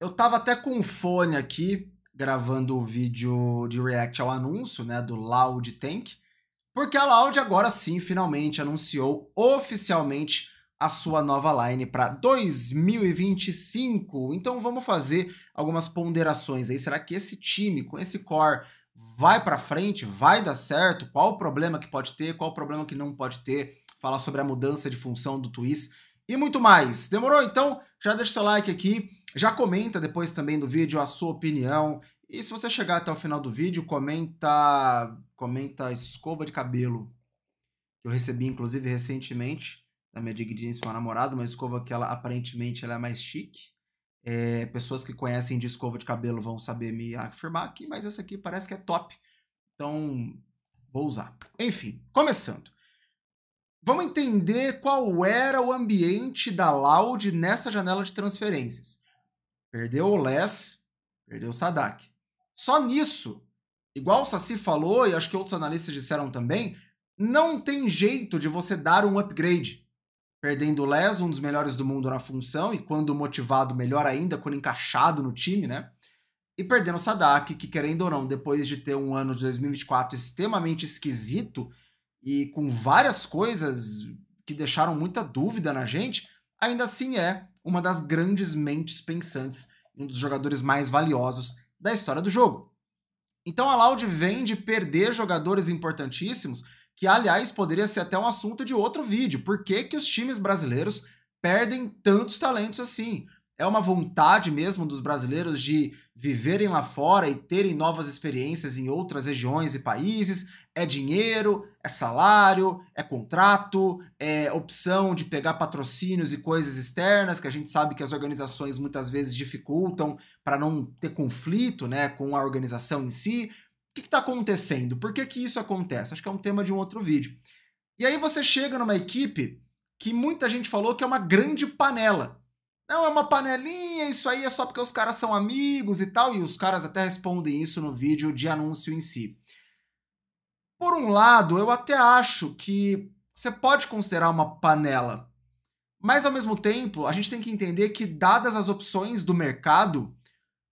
Eu tava até com um fone aqui, gravando o vídeo de react ao anúncio, né, do Loud Tank, porque a Loud agora sim, finalmente, anunciou oficialmente a sua nova line para 2025. Então vamos fazer algumas ponderações aí. Será que esse time, com esse core, vai para frente? Vai dar certo? Qual o problema que pode ter? Qual o problema que não pode ter? Falar sobre a mudança de função do Twist e muito mais. Demorou? Então já deixa seu like aqui, já comenta depois também do vídeo a sua opinião. E se você chegar até o final do vídeo, comenta comenta escova de cabelo. que Eu recebi, inclusive, recentemente, da minha digníssima namorada, uma escova que ela aparentemente ela é mais chique. É, pessoas que conhecem de escova de cabelo vão saber me afirmar aqui, mas essa aqui parece que é top. Então, vou usar. Enfim, começando. Vamos entender qual era o ambiente da Loud nessa janela de transferências. Perdeu o Les, perdeu o Sadak. Só nisso, igual o Saci falou e acho que outros analistas disseram também, não tem jeito de você dar um upgrade. Perdendo o Les, um dos melhores do mundo na função e quando motivado, melhor ainda, quando encaixado no time, né? E perdendo o Sadak, que querendo ou não, depois de ter um ano de 2024 extremamente esquisito, e com várias coisas que deixaram muita dúvida na gente, ainda assim é uma das grandes mentes pensantes, um dos jogadores mais valiosos da história do jogo. Então a Loud vem de perder jogadores importantíssimos, que aliás poderia ser até um assunto de outro vídeo. Por que, que os times brasileiros perdem tantos talentos assim? É uma vontade mesmo dos brasileiros de viverem lá fora e terem novas experiências em outras regiões e países? é dinheiro, é salário, é contrato, é opção de pegar patrocínios e coisas externas, que a gente sabe que as organizações muitas vezes dificultam para não ter conflito né, com a organização em si. O que está acontecendo? Por que, que isso acontece? Acho que é um tema de um outro vídeo. E aí você chega numa equipe que muita gente falou que é uma grande panela. Não, é uma panelinha, isso aí é só porque os caras são amigos e tal, e os caras até respondem isso no vídeo de anúncio em si. Por um lado, eu até acho que você pode considerar uma panela, mas ao mesmo tempo, a gente tem que entender que, dadas as opções do mercado,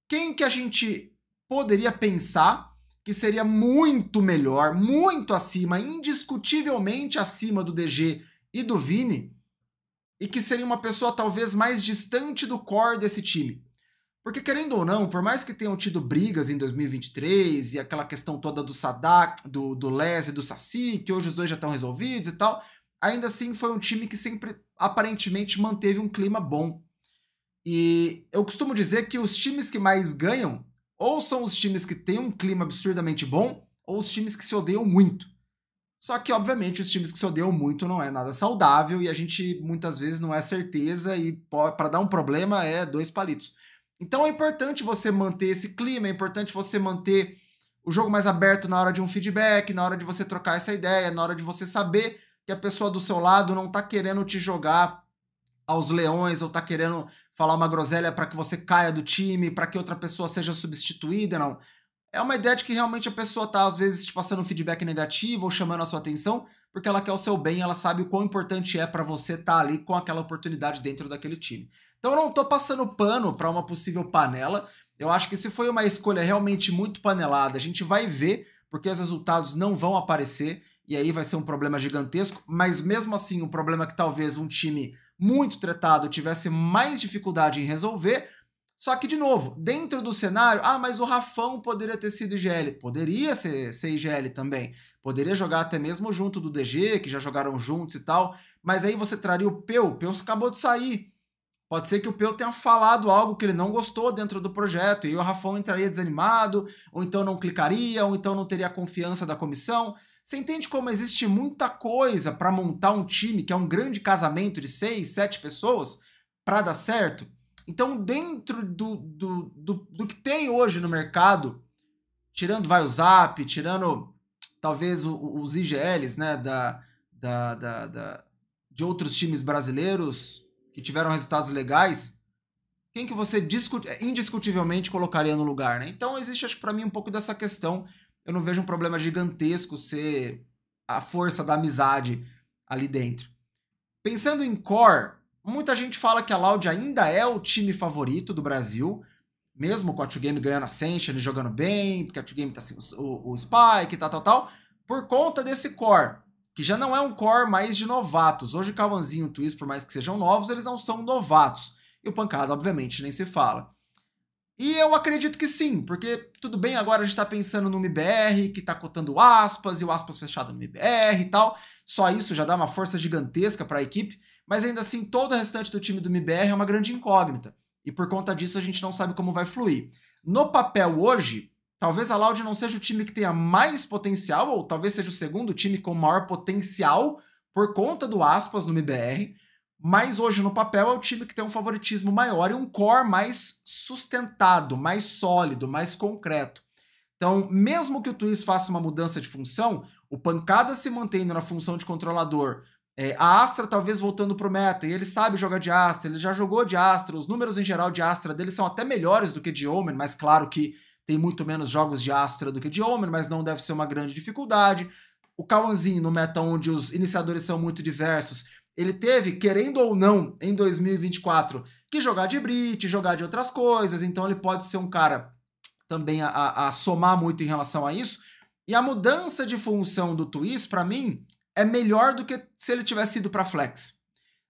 quem que a gente poderia pensar que seria muito melhor, muito acima, indiscutivelmente acima do DG e do Vini, e que seria uma pessoa talvez mais distante do core desse time. Porque, querendo ou não, por mais que tenham tido brigas em 2023 e aquela questão toda do Sadak, do, do Les e do Saci, que hoje os dois já estão resolvidos e tal, ainda assim foi um time que sempre aparentemente manteve um clima bom. E eu costumo dizer que os times que mais ganham ou são os times que têm um clima absurdamente bom, ou os times que se odeiam muito. Só que, obviamente, os times que se odeiam muito não é nada saudável e a gente muitas vezes não é certeza e para dar um problema é dois palitos. Então é importante você manter esse clima, é importante você manter o jogo mais aberto na hora de um feedback, na hora de você trocar essa ideia, na hora de você saber que a pessoa do seu lado não tá querendo te jogar aos leões ou tá querendo falar uma groselha para que você caia do time, para que outra pessoa seja substituída, não. É uma ideia de que realmente a pessoa tá às vezes te passando um feedback negativo ou chamando a sua atenção, porque ela quer o seu bem, ela sabe o quão importante é para você estar tá ali com aquela oportunidade dentro daquele time. Então eu não estou passando pano para uma possível panela. Eu acho que se foi uma escolha realmente muito panelada, a gente vai ver, porque os resultados não vão aparecer, e aí vai ser um problema gigantesco, mas mesmo assim, um problema que talvez um time muito tretado tivesse mais dificuldade em resolver. Só que, de novo, dentro do cenário, ah, mas o Rafão poderia ter sido IGL. Poderia ser, ser IGL também. Poderia jogar até mesmo junto do DG, que já jogaram juntos e tal. Mas aí você traria o Peu. O Peu acabou de sair. Pode ser que o Peu tenha falado algo que ele não gostou dentro do projeto e o Rafão entraria desanimado, ou então não clicaria, ou então não teria a confiança da comissão. Você entende como existe muita coisa para montar um time que é um grande casamento de seis, sete pessoas para dar certo? Então, dentro do, do, do, do, que tem hoje no mercado, tirando vai o Zap, tirando talvez o, os IGLs né, da, da, da, da de outros times brasileiros, que tiveram resultados legais, quem que você é, indiscutivelmente colocaria no lugar, né? Então existe, acho que para mim, um pouco dessa questão. Eu não vejo um problema gigantesco ser a força da amizade ali dentro. Pensando em core, muita gente fala que a Loud ainda é o time favorito do Brasil, mesmo com a 2Game ganhando a Ascension, jogando bem, porque a 2Game tá sem assim, o, o, Spike e tal, tal, tal, por conta desse core que já não é um core mais de novatos. Hoje o Kawanzinho e o Twist, por mais que sejam novos, eles não são novatos. E o Pancada, obviamente, nem se fala. E eu acredito que sim, porque tudo bem, agora a gente tá pensando no MBR, que tá cotando aspas, e o aspas fechado no MBR e tal. Só isso já dá uma força gigantesca para a equipe, mas ainda assim todo o restante do time do MBR é uma grande incógnita. E por conta disso a gente não sabe como vai fluir. No papel hoje, Talvez a Loud não seja o time que tenha mais potencial, ou talvez seja o segundo time com maior potencial por conta do aspas no MBR, mas hoje no papel é o time que tem um favoritismo maior e um core mais sustentado, mais sólido, mais concreto. Então, mesmo que o Twist faça uma mudança de função, o Pancada se mantendo na função de controlador, é, a Astra talvez voltando pro meta, e ele sabe jogar de Astra, ele já jogou de Astra, os números em geral de Astra dele são até melhores do que de Omen, mas claro que tem muito menos jogos de Astra do que de Omen, mas não deve ser uma grande dificuldade. O Kawanzin, no meta onde os iniciadores são muito diversos, ele teve, querendo ou não, em 2024, que jogar de Brit, jogar de outras coisas, então ele pode ser um cara também a, a, a somar muito em relação a isso. E a mudança de função do Twist, para mim, é melhor do que se ele tivesse ido para Flex.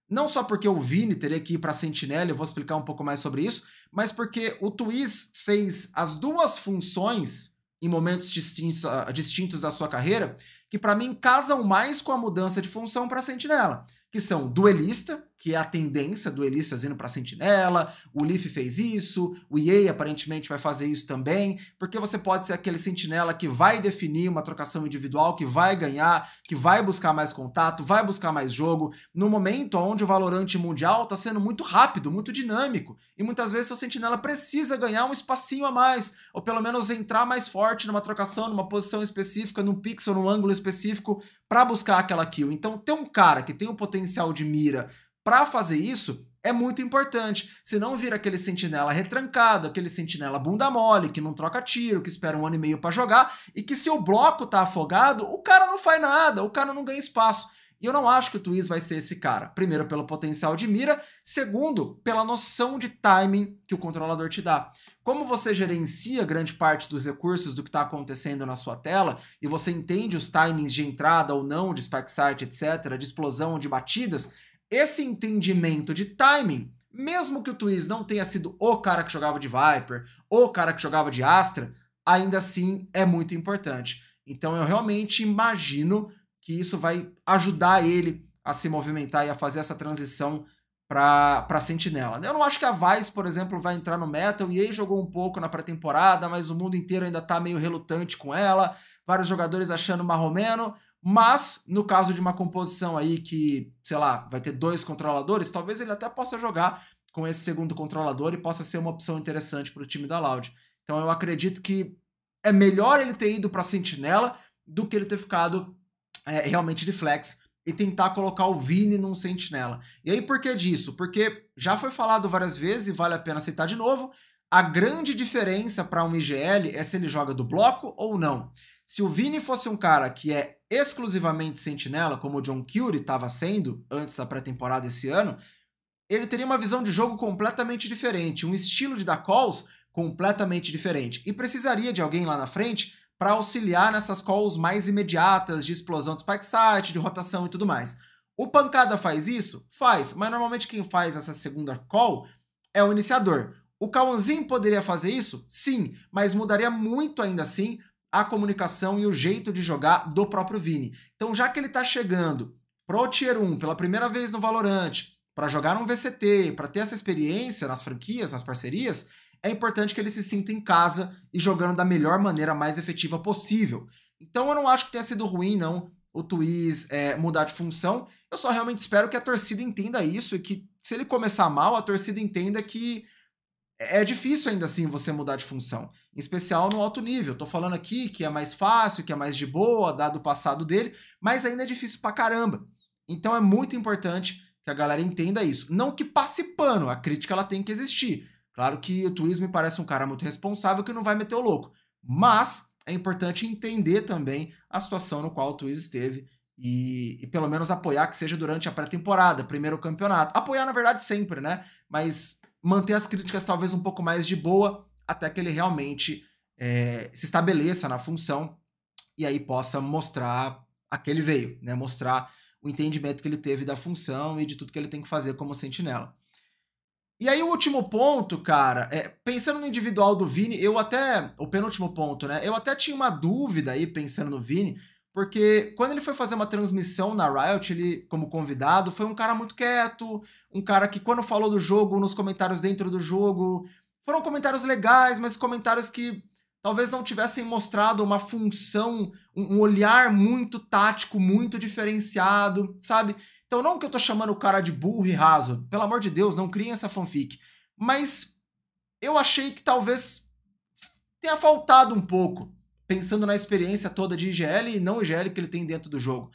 Não só porque o Vini teria que ir para Sentinela, eu vou explicar um pouco mais sobre isso, mas porque o Twiz fez as duas funções em momentos distintos, ah, distintos da sua carreira, que para mim casam mais com a mudança de função para Sentinela, que são duelista, que é a tendência, duelistas indo para sentinela, o Leaf fez isso, o EA aparentemente vai fazer isso também, porque você pode ser aquele sentinela que vai definir uma trocação individual, que vai ganhar, que vai buscar mais contato, vai buscar mais jogo, no momento onde o valorante mundial está sendo muito rápido, muito dinâmico, e muitas vezes seu sentinela precisa ganhar um espacinho a mais, ou pelo menos entrar mais forte numa trocação, numa posição específica, num pixel, num ângulo específico, para buscar aquela kill. Então, ter um cara que tem o potencial potencial de mira para fazer isso é muito importante. Se não vira aquele sentinela retrancado, aquele sentinela bunda mole, que não troca tiro, que espera um ano e meio para jogar, e que se o bloco tá afogado, o cara não faz nada, o cara não ganha espaço. E eu não acho que o Twiz vai ser esse cara. Primeiro, pelo potencial de mira. Segundo, pela noção de timing que o controlador te dá. Como você gerencia grande parte dos recursos do que está acontecendo na sua tela e você entende os timings de entrada ou não, de spike site, etc., de explosão, de batidas, esse entendimento de timing, mesmo que o Twiz não tenha sido o cara que jogava de Viper, o cara que jogava de Astra, ainda assim é muito importante. Então eu realmente imagino que isso vai ajudar ele a se movimentar e a fazer essa transição para Sentinela. Né? Eu não acho que a Vice, por exemplo, vai entrar no Metal, e aí jogou um pouco na pré-temporada, mas o mundo inteiro ainda está meio relutante com ela, vários jogadores achando marromeno, mas no caso de uma composição aí que, sei lá, vai ter dois controladores, talvez ele até possa jogar com esse segundo controlador e possa ser uma opção interessante para o time da Loud. Então eu acredito que é melhor ele ter ido para Sentinela do que ele ter ficado é, realmente de flex e tentar colocar o Vini num sentinela. E aí por que disso? Porque já foi falado várias vezes e vale a pena citar de novo, a grande diferença para um IGL é se ele joga do bloco ou não. Se o Vini fosse um cara que é exclusivamente sentinela, como o John Curie estava sendo antes da pré-temporada esse ano, ele teria uma visão de jogo completamente diferente, um estilo de dar calls completamente diferente. E precisaria de alguém lá na frente para auxiliar nessas calls mais imediatas de explosão do spike site, de rotação e tudo mais. O pancada faz isso? Faz, mas normalmente quem faz essa segunda call é o iniciador. O Kawanzin poderia fazer isso? Sim, mas mudaria muito ainda assim a comunicação e o jeito de jogar do próprio Vini. Então, já que ele está chegando pro Tier 1 pela primeira vez no Valorant, para jogar um VCT, para ter essa experiência nas franquias, nas parcerias, é importante que ele se sinta em casa e jogando da melhor maneira mais efetiva possível. Então eu não acho que tenha sido ruim, não, o Twiz é, mudar de função. Eu só realmente espero que a torcida entenda isso e que, se ele começar mal, a torcida entenda que é difícil ainda assim você mudar de função, em especial no alto nível. Tô falando aqui que é mais fácil, que é mais de boa, dado o passado dele, mas ainda é difícil pra caramba. Então é muito importante que a galera entenda isso. Não que passe pano, a crítica ela tem que existir, Claro que o Twins me parece um cara muito responsável que não vai meter o louco, mas é importante entender também a situação no qual o Twins esteve e, e, pelo menos apoiar que seja durante a pré-temporada, primeiro campeonato. Apoiar, na verdade, sempre, né? Mas manter as críticas talvez um pouco mais de boa até que ele realmente é, se estabeleça na função e aí possa mostrar a que ele veio, né? Mostrar o entendimento que ele teve da função e de tudo que ele tem que fazer como sentinela. E aí, o último ponto, cara, é, pensando no individual do Vini, eu até. O penúltimo ponto, né? Eu até tinha uma dúvida aí, pensando no Vini, porque quando ele foi fazer uma transmissão na Riot, ele, como convidado, foi um cara muito quieto, um cara que, quando falou do jogo, nos comentários dentro do jogo, foram comentários legais, mas comentários que talvez não tivessem mostrado uma função, um olhar muito tático, muito diferenciado, sabe? Então, não que eu tô chamando o cara de burro e raso, pelo amor de Deus, não criem essa fanfic. Mas eu achei que talvez tenha faltado um pouco, pensando na experiência toda de IGL e não IGL que ele tem dentro do jogo.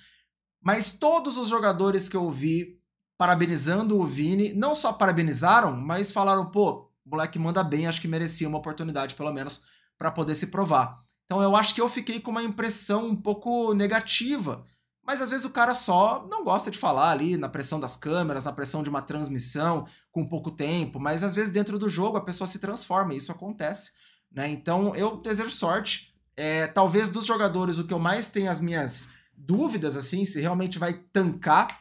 Mas todos os jogadores que eu vi parabenizando o Vini, não só parabenizaram, mas falaram, pô, moleque manda bem, acho que merecia uma oportunidade, pelo menos, para poder se provar. Então eu acho que eu fiquei com uma impressão um pouco negativa mas às vezes o cara só não gosta de falar ali na pressão das câmeras, na pressão de uma transmissão com pouco tempo, mas às vezes dentro do jogo a pessoa se transforma e isso acontece, né? Então eu desejo sorte. É, talvez dos jogadores o que eu mais tenho as minhas dúvidas assim, se realmente vai tancar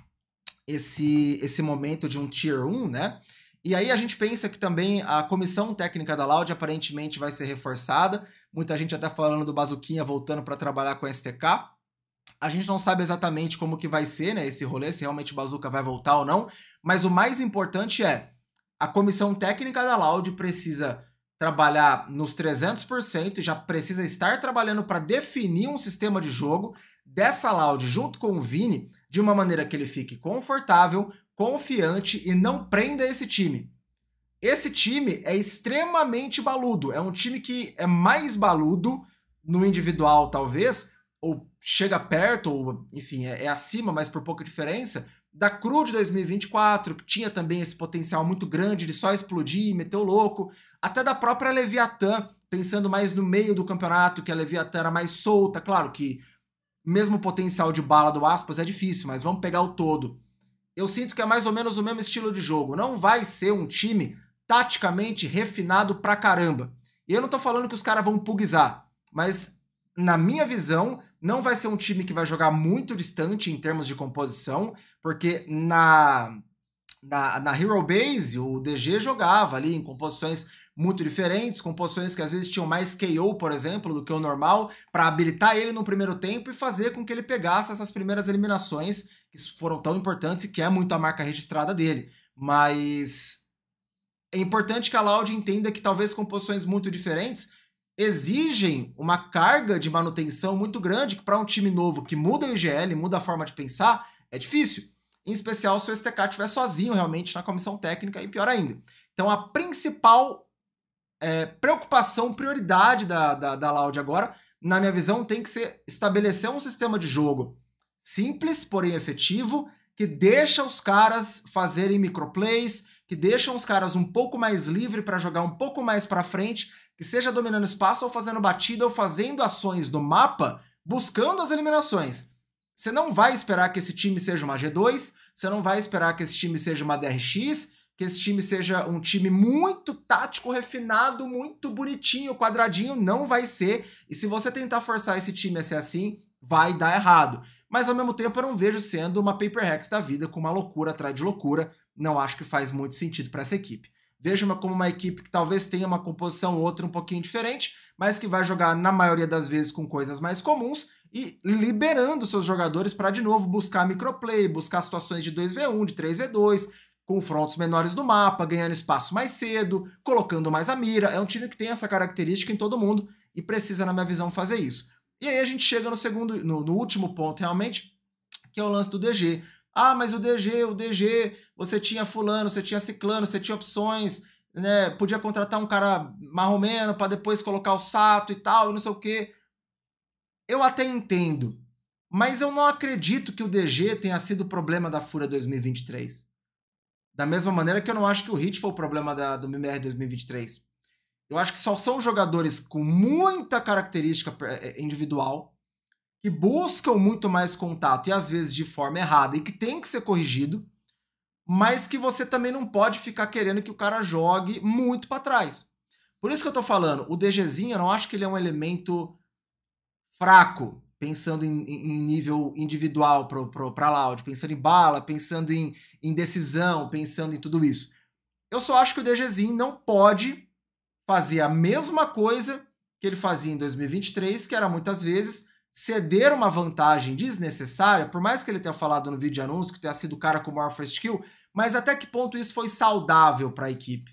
esse esse momento de um tier 1, né? E aí a gente pensa que também a comissão técnica da Loud aparentemente vai ser reforçada. Muita gente até falando do Bazuquinha voltando para trabalhar com a STK. A gente não sabe exatamente como que vai ser, né, esse rolê, se realmente o Bazuca vai voltar ou não, mas o mais importante é a comissão técnica da Loud precisa trabalhar nos 300%, já precisa estar trabalhando para definir um sistema de jogo dessa Loud junto com o Vini de uma maneira que ele fique confortável, confiante e não prenda esse time. Esse time é extremamente baludo, é um time que é mais baludo no individual talvez, ou chega perto, ou enfim, é, é acima, mas por pouca diferença, da Cru de 2024, que tinha também esse potencial muito grande de só explodir e meter o louco, até da própria Leviatã, pensando mais no meio do campeonato, que a Leviatã era mais solta, claro que mesmo o potencial de bala do Aspas é difícil, mas vamos pegar o todo. Eu sinto que é mais ou menos o mesmo estilo de jogo, não vai ser um time taticamente refinado pra caramba. E eu não tô falando que os caras vão pugizar, mas na minha visão, não vai ser um time que vai jogar muito distante em termos de composição, porque na, na, na Hero Base o DG jogava ali em composições muito diferentes, composições que às vezes tinham mais KO, por exemplo, do que o normal, para habilitar ele no primeiro tempo e fazer com que ele pegasse essas primeiras eliminações que foram tão importantes e que é muito a marca registrada dele. Mas é importante que a Loud entenda que talvez composições muito diferentes exigem uma carga de manutenção muito grande, que para um time novo que muda o IGL, muda a forma de pensar, é difícil. Em especial se o STK estiver sozinho realmente na comissão técnica e pior ainda. Então a principal é, preocupação, prioridade da, da, da Loud agora, na minha visão, tem que ser estabelecer um sistema de jogo simples, porém efetivo, que deixa os caras fazerem microplays, que deixam os caras um pouco mais livre para jogar um pouco mais para frente que seja dominando espaço ou fazendo batida ou fazendo ações no mapa, buscando as eliminações. Você não vai esperar que esse time seja uma G2, você não vai esperar que esse time seja uma DRX, que esse time seja um time muito tático, refinado, muito bonitinho, quadradinho, não vai ser. E se você tentar forçar esse time a ser assim, vai dar errado. Mas ao mesmo tempo eu não vejo sendo uma paper hacks da vida com uma loucura atrás de loucura, não acho que faz muito sentido para essa equipe veja como uma equipe que talvez tenha uma composição ou outra um pouquinho diferente, mas que vai jogar, na maioria das vezes, com coisas mais comuns e liberando seus jogadores para, de novo, buscar microplay, buscar situações de 2v1, de 3v2, confrontos menores do mapa, ganhando espaço mais cedo, colocando mais a mira. É um time que tem essa característica em todo mundo e precisa, na minha visão, fazer isso. E aí a gente chega no segundo, no, no último ponto, realmente, que é o lance do DG. Ah, mas o DG, o DG, você tinha fulano, você tinha ciclano, você tinha opções, né? Podia contratar um cara marromeno para depois colocar o Sato e tal, e não sei o quê. Eu até entendo, mas eu não acredito que o DG tenha sido o problema da Fura 2023. Da mesma maneira que eu não acho que o Hit foi o problema da, do MMR 2023. Eu acho que só são jogadores com muita característica eh, eh, individual que buscam muito mais contato e às vezes de forma errada e que tem que ser corrigido, mas que você também não pode ficar querendo que o cara jogue muito para trás. Por isso que eu tô falando, o DGzinho, eu não acho que ele é um elemento fraco, pensando em, em nível individual para Loud, pensando em bala, pensando em, em decisão, pensando em tudo isso. Eu só acho que o DGzinho não pode fazer a mesma coisa que ele fazia em 2023, que era muitas vezes ceder uma vantagem desnecessária, por mais que ele tenha falado no vídeo de anúncio que tenha sido o cara com o maior first kill, mas até que ponto isso foi saudável para a equipe,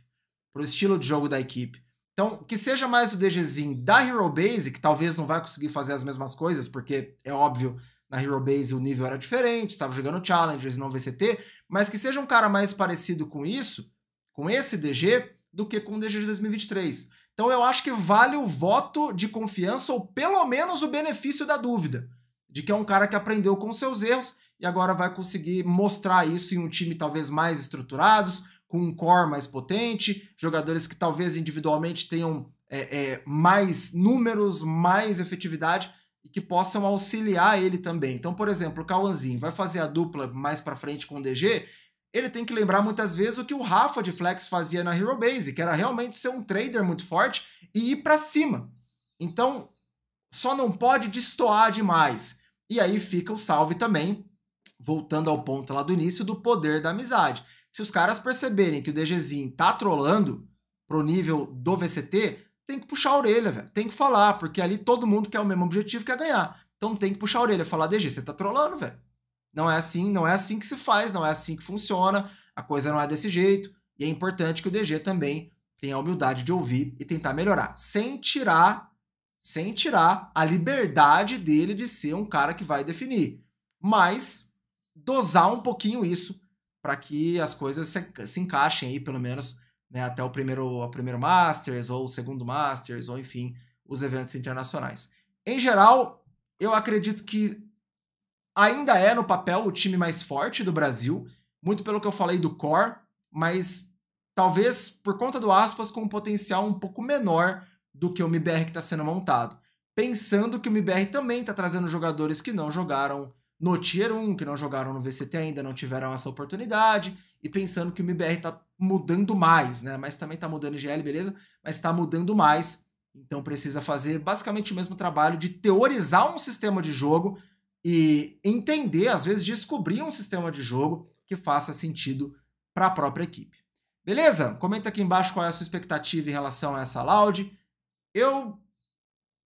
para o estilo de jogo da equipe. Então, que seja mais o DGzinho da Hero Base, que talvez não vai conseguir fazer as mesmas coisas, porque é óbvio, na Hero Base o nível era diferente, estava jogando Challengers, não VCT, mas que seja um cara mais parecido com isso, com esse DG, do que com o DG de 2023. Então eu acho que vale o voto de confiança ou pelo menos o benefício da dúvida, de que é um cara que aprendeu com seus erros e agora vai conseguir mostrar isso em um time talvez mais estruturados, com um core mais potente, jogadores que talvez individualmente tenham é, é, mais números, mais efetividade e que possam auxiliar ele também. Então, por exemplo, o Cauanzinho vai fazer a dupla mais para frente com o DG ele tem que lembrar muitas vezes o que o Rafa de Flex fazia na Hero Base, que era realmente ser um trader muito forte e ir para cima. Então, só não pode destoar demais. E aí fica o salve também, voltando ao ponto lá do início, do poder da amizade. Se os caras perceberem que o DGzinho tá trolando pro nível do VCT, tem que puxar a orelha, velho. Tem que falar, porque ali todo mundo quer é o mesmo objetivo, quer ganhar. Então tem que puxar a orelha, e falar, DG, você tá trolando, velho. Não é assim, não é assim que se faz, não é assim que funciona, a coisa não é desse jeito. E é importante que o DG também tenha a humildade de ouvir e tentar melhorar, sem tirar, sem tirar a liberdade dele de ser um cara que vai definir, mas dosar um pouquinho isso para que as coisas se, se, encaixem aí, pelo menos né, até o primeiro, o primeiro Masters ou o segundo Masters ou enfim os eventos internacionais. Em geral, eu acredito que ainda é no papel o time mais forte do Brasil, muito pelo que eu falei do core, mas talvez por conta do aspas com um potencial um pouco menor do que o MBR que está sendo montado. Pensando que o MBR também está trazendo jogadores que não jogaram no Tier 1, que não jogaram no VCT ainda, não tiveram essa oportunidade, e pensando que o MBR está mudando mais, né? Mas também está mudando GL, beleza? Mas está mudando mais, então precisa fazer basicamente o mesmo trabalho de teorizar um sistema de jogo e entender, às vezes descobrir um sistema de jogo que faça sentido para a própria equipe. Beleza? Comenta aqui embaixo qual é a sua expectativa em relação a essa loud. Eu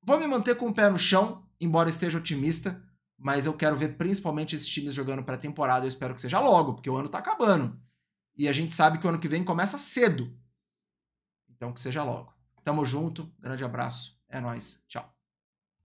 vou me manter com o pé no chão, embora esteja otimista, mas eu quero ver principalmente esses times jogando pré-temporada. Eu espero que seja logo, porque o ano está acabando. E a gente sabe que o ano que vem começa cedo. Então que seja logo. Tamo junto, grande abraço, é nós, tchau.